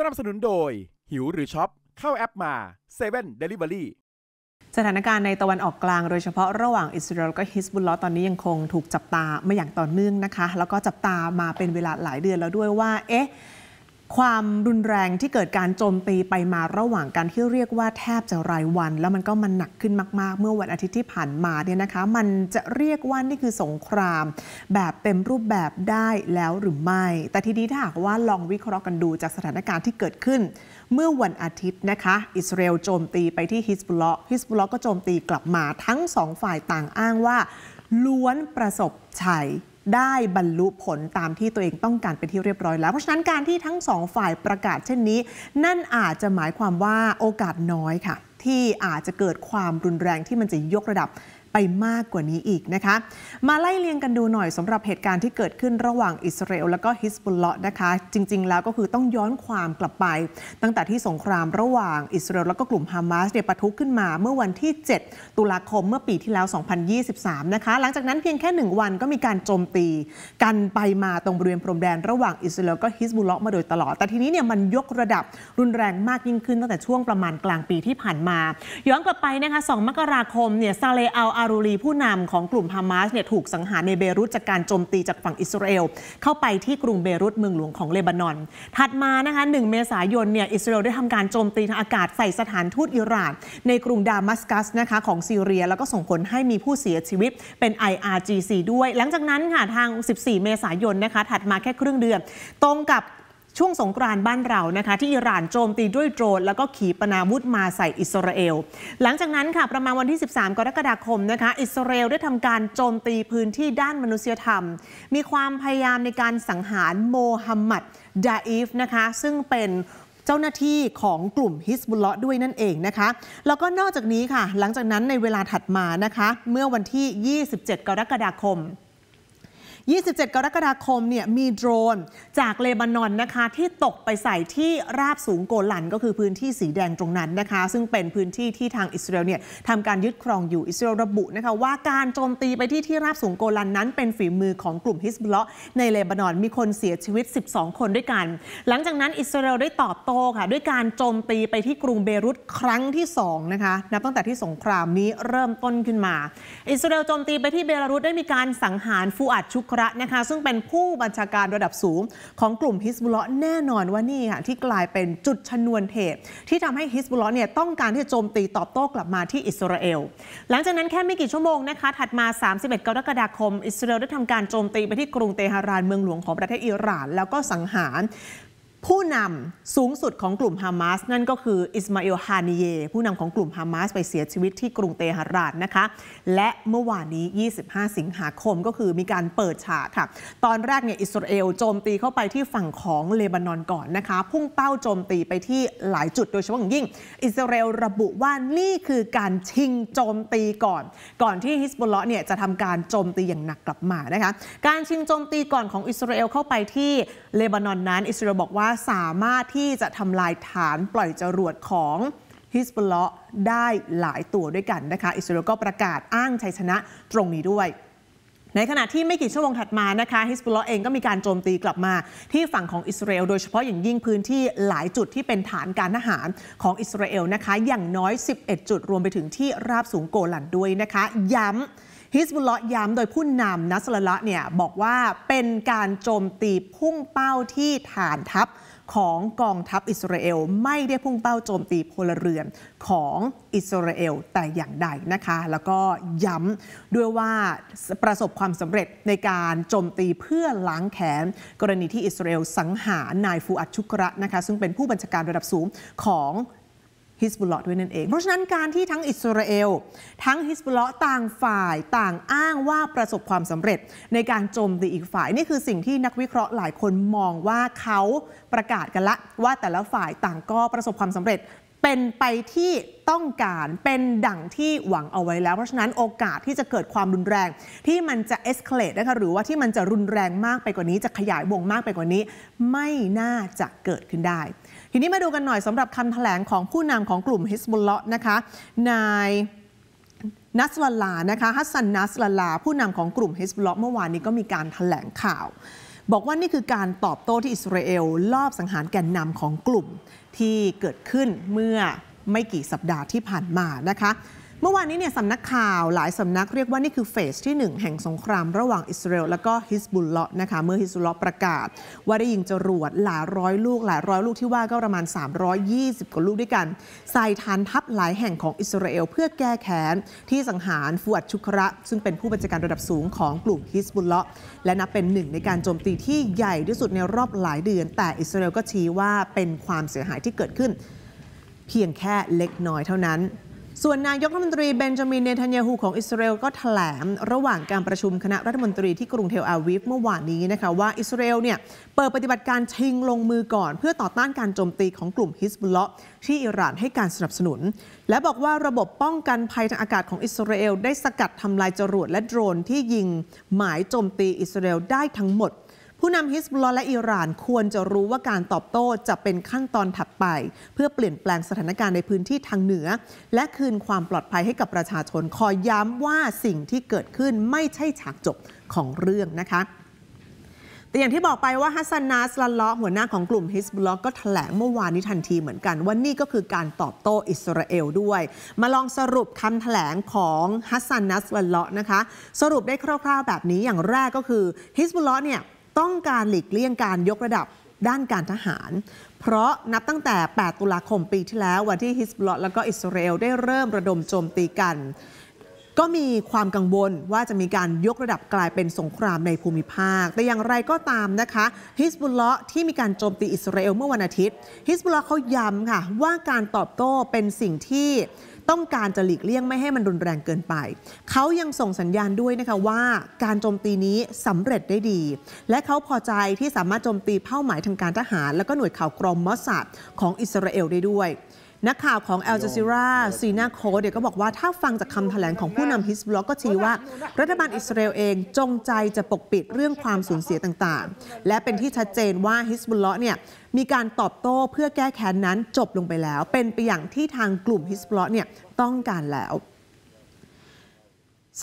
สนับสนุนโดย หิวหรือช็อป เข้าแอปมาเซเว่นเดลิเวอรี่สถานการณ์ในตะวันออกกลางโดยเฉพาะระหว่างอิสราเอลกับฮิสบุลลอตอนนี้ยังคงถูกจับตา มาอย่างต่อเนื่องนะคะ แล้วก็จับตามาเป็นเวลาหลายเดือนแล้วด้วยว่า เอ๊ะความรุนแรงที่เกิดการโจมตีไปมาระหว่างกันที่เรียกว่าแทบจะรายวัน แล้วมันก็มันหนักขึ้นมากๆ เมื่อวันอาทิตย์ที่ผ่านมาเนี่ยนะคะ มันจะเรียกว่านี่คือสงคราม แบบเต็มรูปแบบได้แล้วหรือไม่ แต่ทีนี้ถ้าหากว่าลองวิเคราะห์กันดูจากสถานการณ์ที่เกิดขึ้น เมื่อวันอาทิตย์นะคะอิสราเอลโจมตีไปที่ฮิสบุลละฮิสบุลละก็โจมตีกลับมา ทั้งสองฝ่ายต่างอ้างว่า ล้วนประสบชัยได้บรรลุผลตามที่ตัวเองต้องการเป็นที่เรียบร้อยแล้ว เพราะฉะนั้นการที่ทั้งสองฝ่ายประกาศเช่นนี้ นั่นอาจจะหมายความว่าโอกาสน้อยค่ะ ที่อาจจะเกิดความรุนแรงที่มันจะยกระดับไปมากกว่านี้อีกนะคะ มาไล่เลียงกันดูหน่อยสำหรับเหตุการณ์ที่เกิดขึ้นระหว่างอิสราเอลและก็ฮิสบุลเลาะนะคะ จริงๆแล้วก็คือต้องย้อนความกลับไป ตั้งแต่ที่สงครามระหว่างอิสราเอลและก็กลุ่มฮามาสเนี่ยปะทุขึ้นมาเมื่อวันที่ 7 ตุลาคมเมื่อปีที่แล้ว 2023นะคะ หลังจากนั้นเพียงแค่ 1 วันก็มีการโจมตีกันไปมาตรงบริเวณพรมแดนระหว่างอิสราเอลก็ฮิสบุลเลาะมาโดยตลอด แต่ทีนี้เนี่ยมันยกระดับรุนแรงมากยิ่งขึ้นตั้งแต่ช่วงประมาณกลางปีที่ผ่านมา ย้อนกลับไปนะคะ2มกราคมเนี่ยซาเลอาอาารูรีผู้นำของกลุ่มฮามาสเนี่ยถูกสังหารในเบรุตจากการโจมตีจากฝั่งอิสราเอล เข้าไปที่กรุงเบรุตเมืองหลวงของเลบานอน ถัดมานะคะ1เมษายนเนี่ยอิสราเอลได้ทำการโจมตีทางอากาศใส่สถานทูตอิหร่านในกรุงดามัสกัสนะคะของซีเรียแล้วก็ส่งผลให้มีผู้เสียชีวิตเป็น IRGC ด้วย หลังจากนั้นค่ะทาง 14 เมษายนนะคะถัดมาแค่ครึ่งเดือนตรงกับช่วงสงกรานบ้านเรานะคะที่อิหร่านโจมตีด้วยโดรนแล้วก็ขีปนาวุธมาใส่อิสราเอลหลังจากนั้นค่ะประมาณวันที่ 13 กรกฎาคมนะคะอิสราเอลได้ทำการโจมตีพื้นที่ด้านมนุษยธรรม มีความพยายามในการสังหารโมฮัมหมัดดาอีฟนะคะซึ่งเป็นเจ้าหน้าที่ของกลุ่มฮิสบุลเลาะด้วยนั่นเองนะคะแล้วก็นอกจากนี้ค่ะหลังจากนั้นในเวลาถัดมานะคะเมื่อวันที่ 27 กรกฎาคม27กรกฎาคมเนี่ยมีโดรน จากเลบานอนนะคะที่ตกไปใส่ที่ราบสูงโกลันก็คือพื้นที่สีแดงตรงนั้นนะคะซึ่งเป็นพื้นที่ที่ทางอิสราเอลเนี่ยทำการยึดครองอยู่อิสราเอลระบุนะคะว่าการโจมตีไปที่ที่ราบสูงโกลันนั้นเป็นฝีมือของกลุ่มฮิสบุลละในเลบานอน มีคนเสียชีวิต 12 คนด้วยกัน หลังจากนั้นอิสราเอลได้ตอบโต้ค่ะด้วยการโจมตีไปที่กรุงเบรุตครั้งที่ 2 นะคะนับตั้งแต่ที่สงครามนี้เริ่มต้นขึ้นมา อิสราเอลโจมตีไปที่เบรุตได้มีการสังหารฟูอัดชุกระนะคะซึ่งเป็นผู้บัญชาการระดับสูง ของกลุ่มฮิสบุลเลาะแน่นอนว่านี่ค่ะที่กลายเป็นจุดชนวนเหตุที่ทำให้ฮิสบุลเลาะเนี่ยต้องการที่จะโจมตี ตอบโต้กลับมาที่อิสราเอล หลังจากนั้นแค่ไม่กี่ชั่วโมงนะคะถัดมา 31 กรกฎาคมอิสราเอลได้ทำการโจมตีไปที่กรุงเตหะราน เมืองหลวงของประเทศอิหร่าน แล้วก็สังหารผู้นำสูงสุดของกลุ่มฮามาส นั่นก็คือ อิสมาอิลฮานีเย ผู้นำของกลุ่มฮามาสไปเสียชีวิตที่กรุงเตหะรานนะคะ และเมื่อวานนี้ 25 สิงหาคมก็คือมีการเปิดฉากค่ะตอนแรกเนี่ยอิสราเอลโจมตีเข้าไปที่ฝั่งของเลบานอนก่อนนะคะพุ่งเป้าโจมตีไปที่หลายจุดโดยเฉพาะอย่างยิ่ง อิสราเอลระบุว่านี่คือการชิงโจมตีก่อน ก่อนที่ฮิสบุลเลาะเนี่ยจะทำการโจมตีอย่างหนักกลับมานะคะการชิงโจมตีก่อนของอิสราเอลเข้าไปที่เลบานอนนั้นอิสราเอลบอกว่าสามารถที่จะทำลายฐานปล่อยจรวดของฮิสบุลเลาะได้หลายตัวด้วยกันนะคะอิสราเอลก็ประกาศอ้างชัยชนะตรงนี้ด้วย ในขณะที่ไม่กี่ชั่วโมงถัดมานะคะฮิสบุลละเองก็มีการโจมตีกลับมา ที่ฝั่งของอิสราเอลโดยเฉพาะอย่างยิ่งพื้นที่หลายจุดที่เป็นฐานการทหารของอิสราเอลนะคะ อย่างน้อย 11 จุดรวมไปถึงที่ราบสูงโกลันด้วยนะคะ ย้ำฮิสบุลเลาะย้ำโดยผู้นำนัสละละเนี่ยบอกว่าเป็นการโจมตีพุ่งเป้าที่ฐานทัพของกองทัพอิสราเอลไม่ได้พุ่งเป้าโจมตีพลเรือนของอิสราเอลแต่อย่างใดนะคะ แล้วก็ย้ำด้วยว่าประสบความสำเร็จในการโจมตีเพื่อล้างแค้นกรณีที่อิสราเอลสังหารนายฟูอัดชุกระนะคะซึ่งเป็นผู้บัญชาการระดับสูงของฮิสบุลลอด้วยนั่นเองเพราะฉะนั้นการที่ทั้งอิสราเอลทั้งฮิสบุลลอต่างฝ่ายต่างอ้างว่าประสบความสำเร็จ ในการโจมตีอีกฝ่าย นี่คือสิ่งที่นักวิเคราะห์หลายคนมองว่าเขาประกาศกันละว่าแต่ละฝ่ายต่างก็ประสบความสำเร็จเป็นไปที่ต้องการเป็นดั่งที่หวังเอาไว้แล้ว เพราะฉะนั้นโอกาสที่จะเกิดความรุนแรง ที่มันจะเอ็กซ์เคเลตนะคะหรือว่าที่มันจะรุนแรงมากไปกว่านี้จะขยายวงมากไปกว่านี้ ไม่น่าจะเกิดขึ้นได้ทีนี้มาดูกันหน่อยสำหรับคำแถลงของผู้นำของกลุ่มฮิสบุลเลาะนะคะ นายนัสลลา นะคะฮัสซันนัสลลา ผู้นำของกลุ่มฮิสบุลเลาะเมื่อวานนี้ก็มีการแถลงข่าว บอกว่านี่คือการตอบโต้ที่อิสราเอลลอบสังหารแกนนำของกลุ่ม ที่เกิดขึ้นเมื่อไม่กี่สัปดาห์ที่ผ่านมานะคะเมื่อวานนี้เนี่ยสำนักข่าวหลายสำนักเรียกว่านี่คือเฟสที่ 1 แห่งสงครามระหว่างอิสราเอลและก็ฮิสบุลเลาะนะคะเมื่อฮิสบุลเลาะประกาศ ว่าได้ยิงจรวดหลายร้อยลูก หลายร้อยลูกที่ว่าก็ประมาณ 320 กว่าลูกด้วยกัน ใส่ฐานทัพหลายแห่งของอิสราเอลเพื่อแก้แค้น ที่สังหารฟูอัดชุคระ ซึ่งเป็นผู้บัญชาการระดับสูงของกลุ่มฮิสบุลเลาะและนับเป็นหนึ่งในการโจมตีที่ใหญ่ที่สุดในรอบหลายเดือน แต่อิสราเอลก็ชี้ว่าเป็นความเสียหายที่เกิดขึ้น เพียงแค่เล็กน้อยเท่านั้นส่วนนายกรัฐมนตรีเบนจามินเนทันยาฮูของอิสราเอลก็ถแถลงระหว่างการประชุมคณะ รัฐมนตรีที่กรุงเทลอาวิฟเมื่อวานนี้นะคะว่าอิสราเอลเนี่ยเปิดปฏิบัติการชิงลงมือก่อน เพื่อต่อต้านการโจมตีของกลุ่มฮิสบุลเลาะที่อิหร่านให้การสนับสนุน และบอกว่าระบบป้องกันภัยทางอากาศของอิสราเอลได้สกัดทำลายจรวดและโดรนที่ยิงหมายโจมตีอิสราเอลได้ทั้งหมดผู้นำฮิสบุลลอและอิหร่านควรจะรู้ว่าการตอบโต้จะเป็นขั้นตอนถัดไป เพื่อเปลี่ยนแปลงสถานการณ์ในพื้นที่ทางเหนือ และคืนความปลอดภัยให้กับประชาชน คอยย้ำว่าสิ่งที่เกิดขึ้นไม่ใช่ฉากจบของเรื่องนะคะ แต่อย่างที่บอกไปว่าฮัสซันนาสลัลอหัวหน้าของกลุ่มฮิสบุลลอก็ถแถลงเมื่อวานนี้ทันทีเหมือนกันว่านี่ก็คือการตอบโต้อิสราเอลด้วย มาลองสรุปคำถแถลงของฮัสซันนาสลัลอนะคะ สรุปได้คร่าวๆแบบนี้อย่างแรกก็คือฮิสบุลลอเนี่ยต้องการหลีกเลี่ยงการยกระดับด้านการทหาร เพราะนับตั้งแต่ 8 ตุลาคมปีที่แล้ว วันที่ฮิสบลอตและก็อิสราเอลได้เริ่มระดมโจมตีกัน ก็มีความกังวลว่าจะมีการยกระดับกลายเป็นสงครามในภูมิภาค แต่อย่างไรก็ตามนะคะ ฮิสบุลเลาะที่มีการโจมตีอิสราเอลเมื่อวันอาทิตย์ ฮิสบุลเลาะเขาย้ำค่ะว่าการตอบโต้เป็นสิ่งที่ต้องการจะหลีกเลี่ยงไม่ให้มันรุนแรงเกินไป เขายังส่งสัญญาณด้วยนะคะว่าการโจมตีนี้สำเร็จได้ดี และเขาพอใจที่สามารถโจมตีเป้าหมายทางการทหาร และก็หน่วยข่าวกรองมอสซาดของอิสราเอลได้ด้วยนักข่าวของแอลจาซิราซีนาโคเดก็บอกว่าถ้าฟังจากคำแถลงของผู้นำฮิสบล็อกก็ชี้ว่า รัฐบาลอิสราเอลเองจงใจจะปกปิดเรื่องความสูญเสียต่างๆ และเป็นที่ชัดเจนว่าฮิสบุลเลาะเนี่ยมีการตอบโต้เพื่อแก้แค้นนั้นจบลงไปแล้ว เป็นไปอย่างที่ทางกลุ่มฮิสบล็อกเนี่ยต้องการแล้ว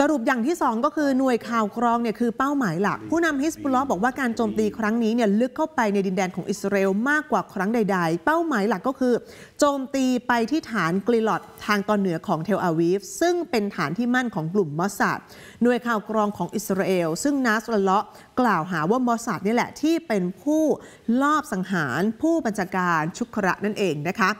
สรุปอย่างที่ 2ก็คือหน่วยข่าวกรองเนี่ยคือเป้าหมายหลักผู้นำฮิสบุลลอบอกว่าการโจมตีครั้งนี้เนี่ยลึกเข้าไปในดินแดนของอิสราเอลมากกว่าครั้งใด ๆ เป้าหมายหลักก็คือ โจมตีไปที่ฐานกลิลอดทางตอนเหนือของเทลอาวีฟ ซึ่งเป็นฐานที่มั่นของกลุ่มมอสซาดหน่วยข่าวกรองของอิสราเอลซึ่งนัสละเลาะกล่าวหาว่ามอสซาดนี่แหละที่เป็นผู้ลอบสังหารผู้บัญชาการชุกระนั่นเองนะคะ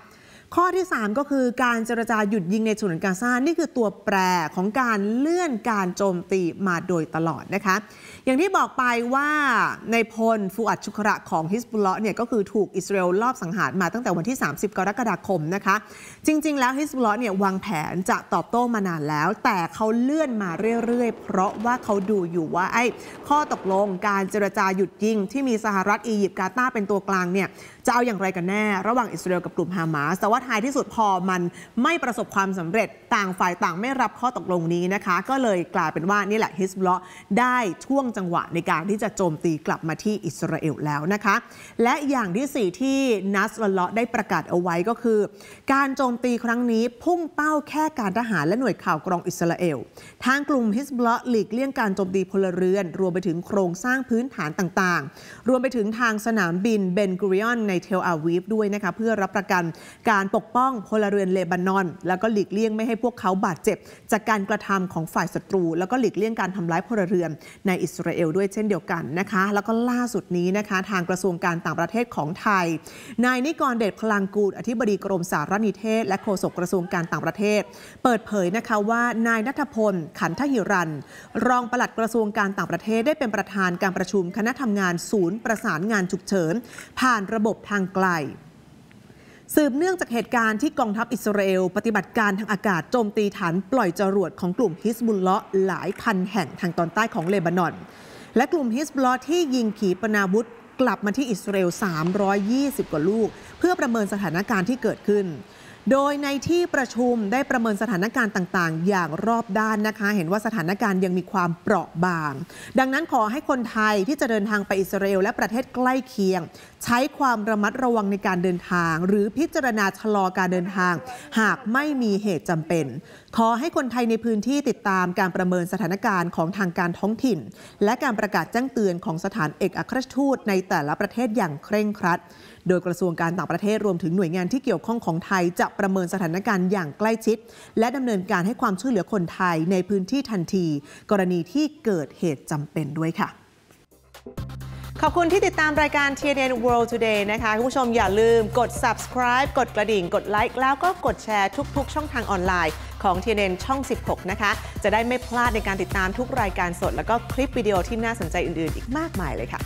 ข้อ ที่ 3 ก็คือการเจรจาหยุดยิงในชุวนกาซานี่คือตัวแปรของการเลื่อนการโจมตีมาโดยตลอดนะคะ อย่างที่บอกไปว่า ในพลฟูอัดชุกระของฮิสบุลเลาะเนี่ยก็คือถูกอิสราเอลลอบสังหารมาตั้งแต่วันที่ 30 กรกฎาคมนะคะ จริง ๆ แล้วฮิสบุลเลาะเนี่ยวางแผนจะตอบโต้มานานแล้ว แต่เขาเลื่อนมาเรื่อย ๆ เพราะว่าเขาดูอยู่ว่าไอ้ข้อตกลงการเจรจาหยุดยิงที่มีสหรัฐอียิปต์กาตาร์เป็นตัวกลางเนี่ยจะเอาอย่างไรกันแน่ระหว่างอิสราเอลกับกลุ่มฮามาสแต่ว่าท้ายที่สุดพอมันไม่ประสบความสำเร็จต่างฝ่ายต่างไม่รับข้อตกลงนี้นะคะ ก็เลยกลายเป็นว่านี่แหละฮิสบลได้ช่วงจังหวะในการที่จะโจมตีกลับมาที่อิสราเอลแล้วนะคะ และอย่างที่ 4 ที่นัสลละได้ประกาศเอาไว้ก็คือ การโจมตีครั้งนี้พุ่งเป้าแค่การทหารและหน่วยข่าวกรองอิสราเอลทางกลุ่มฮิสบลหลีกเลี่ยงการโจมตีพลเรือน รวมไปถึงโครงสร้างพื้นฐานต่าง ๆ รวมไปถึงทางสนามบินเบนกริออนในเทลอาวีฟด้วยนะคะเพื่อรับประกันการปกป้องพลเรือนเลบานอน แล้วก็หลีกเลี่ยงไม่ให้พวกเขาบาดเจ็บ จากการกระทำของฝ่ายศัตรูแล้วก็หลีกเลี่ยงการทำร้ายพลเรือนในอิสราเอล ด้วยเช่นเดียวกันนะคะแล้วก็ล่าสุดนี้นะคะทางกระทรวงการต่างประเทศของไทย นายนิกรเดชพลังกูดอธิบดีกรมสารนิเทศ และโฆษกกระทรวงการต่างประเทศ เปิดเผยนะคะว่านายนัทพลขันทหิรันรองปลัดกระทรวงการต่างประเทศได้เป็นประธานการประชุมคณะทำงานศูนย์ประสานงานฉุกเฉินผ่านระบบทางไกลสืบเนื่องจากเหตุการณ์ที่กองทัพอิสราเอลปฏิบัติการทางอากาศโจมตีฐาน ปล่อยจรวดของกลุ่มฮิสบุลเลาะหลายพันแห่งทางตอนใต้ของเลบานอน และกลุ่มฮิสบุลเลาะที่ยิงขีปนาวุธกลับมาที่อิสราเอล 320 กว่าลูก เพื่อประเมินสถานการณ์ที่เกิดขึ้นโดยในที่ประชุมได้ประเมินสถานการณ์ต่างๆ อย่างรอบด้านนะคะ เห็นว่าสถานการณ์ยังมีความเปราะบาง ดังนั้นขอให้คนไทยที่จะเดินทางไปอิสราเอลและประเทศใกล้เคียง ใช้ความระมัดระวังในการเดินทาง หรือพิจารณาชะลอการเดินทาง หากไม่มีเหตุจำเป็น ขอให้คนไทยในพื้นที่ติดตามการประเมินสถานการณ์ของทางการท้องถิ่น และการประกาศแจ้งเตือนของสถานเอกอัครทูต ในแต่ละประเทศอย่างเคร่งครัดโดยกระทรวงการต่างประเทศรวมถึงหน่วยงานที่เกี่ยวข้องของไทย จะประเมินสถานการณ์อย่างใกล้ชิด และดำเนินการให้ความช่วยเหลือคนไทยในพื้นที่ทันที กรณีที่เกิดเหตุจำเป็นด้วยค่ะ ขอบคุณที่ติดตามรายการ TNN World Today นะคะคุณผู้ชมอย่าลืมกด subscribe กดกระดิ่ง กดไลค์แล้วก็กดแชร์ทุกๆ ช่องทางออนไลน์ของ TNN ช่อง16นะคะจะได้ไม่พลาดในการติดตามทุกรายการสดแล้วก็คลิปวิดีโอที่น่าสนใจอื่นๆ อีกมากมายเลยค่ะ